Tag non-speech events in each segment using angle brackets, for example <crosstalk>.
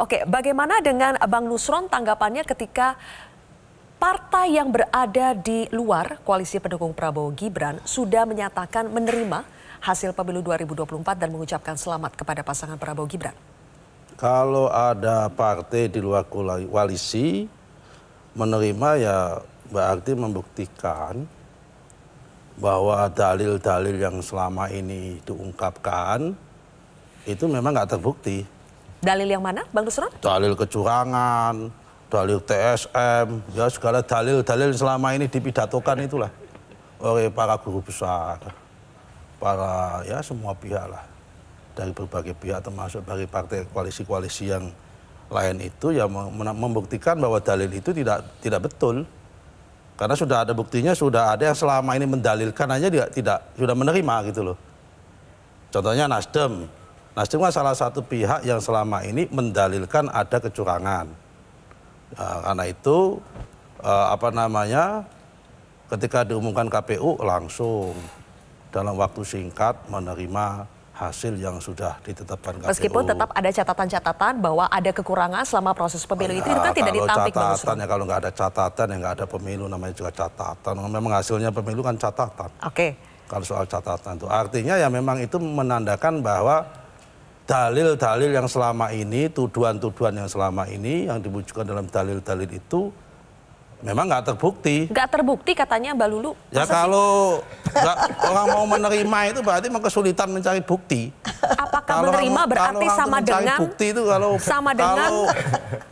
Oke, bagaimana dengan Bang Nusron tanggapannya ketika partai yang berada di luar koalisi pendukung Prabowo Gibran sudah menyatakan menerima hasil pemilu 2024 dan mengucapkan selamat kepada pasangan Prabowo Gibran? Kalau ada partai di luar koalisi menerima ya berarti membuktikan bahwa dalil-dalil yang selama ini diungkapkan itu memang nggak terbukti. Dalil yang mana, Bang Nusron? Dalil kecurangan, dalil TSM, ya segala dalil-dalil selama ini dipidatokan itulah oleh para guru besar, para ya semua pihak lah dari berbagai pihak termasuk dari partai koalisi-koalisi yang lain itu ya membuktikan bahwa dalil itu tidak tidak betul karena sudah ada buktinya sudah ada yang selama ini mendalilkan aja tidak tidak sudah menerima gitu loh contohnya Nasdem nah kan salah satu pihak yang selama ini mendalilkan ada kecurangan. Nah, karena itu eh, apa namanya ketika diumumkan KPU langsung dalam waktu singkat menerima hasil yang sudah ditetapkan KPU. Meskipun tetap ada catatan-catatan bahwa ada kekurangan selama proses pemilu itu, itu kan tidak ditampik. catatan ya kalau nggak ada catatan ya nggak ada pemilu namanya juga catatan. Memang hasilnya pemilu kan catatan. Oke. Okay. Kalau soal catatan itu artinya ya memang itu menandakan bahwa dalil-dalil yang selama ini, tuduhan-tuduhan yang selama ini yang dimunculkan dalam dalil-dalil itu memang nggak terbukti. Nggak terbukti katanya Mbak Lulu. Ya kalau gak, orang mau menerima itu berarti memang kesulitan mencari bukti. Apakah kalau menerima orang, berarti kalau sama dengan bukti itu kalau sama dengan kalau,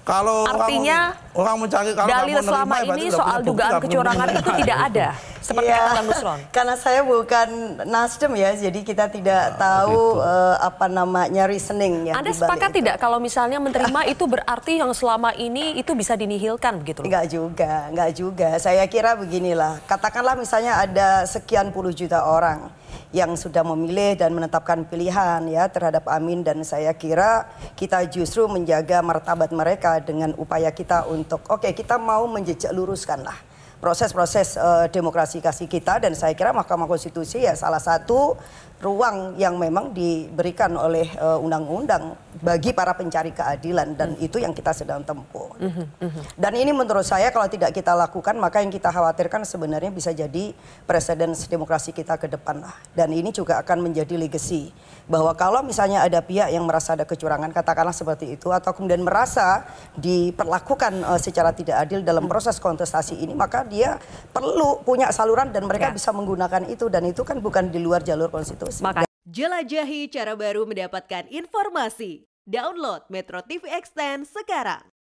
kalau artinya orang, orang mencari kalau dalil selama ini soal dugaan kecurangan itu tidak ada seperti iya. Nusron. <laughs> Karena saya bukan Nasdem ya, jadi kita tidak nah, tahu uh, apa namanya reasoning yang Anda sepakat itu. tidak kalau misalnya menerima <laughs> itu berarti yang selama ini itu bisa dinihilkan gitu Enggak juga, enggak juga. Saya kira beginilah, katakanlah misalnya ada sekian puluh juta orang yang sudah memilih dan menetapkan pilihan ya terhadap Amin dan saya kira kita justru menjaga martabat mereka dengan upaya kita untuk oke okay, kita mau menjejak luruskanlah proses-proses uh, eh, demokrasi kasih kita dan saya kira Mahkamah Konstitusi ya salah satu ruang yang memang diberikan oleh undang eh, undang-undang bagi para pencari keadilan dan hmm. itu yang kita sedang tempuh. Hmm, hmm, hmm. Dan ini menurut saya kalau tidak kita lakukan maka yang kita khawatirkan sebenarnya bisa jadi presiden demokrasi kita ke depan lah. Dan ini juga akan menjadi legacy bahwa kalau misalnya ada pihak yang merasa ada kecurangan katakanlah seperti itu atau kemudian merasa diperlakukan uh, secara tidak adil dalam hmm. proses kontestasi ini maka dia perlu punya saluran dan mereka ya. bisa menggunakan itu dan itu kan bukan di luar jalur konstitusi. Maka jelajahi cara baru mendapatkan informasi. Download Metro TV Extend sekarang.